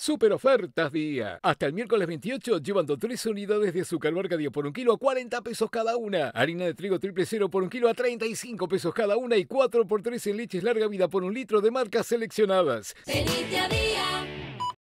Super ofertas día. Hasta el miércoles 28 llevando 3 unidades de azúcar marca 10 por un kilo a 40 pesos cada una. Harina de trigo triple cero por un kilo a 35 pesos cada una y 4 por 3 en leches larga vida por un litro de marcas seleccionadas.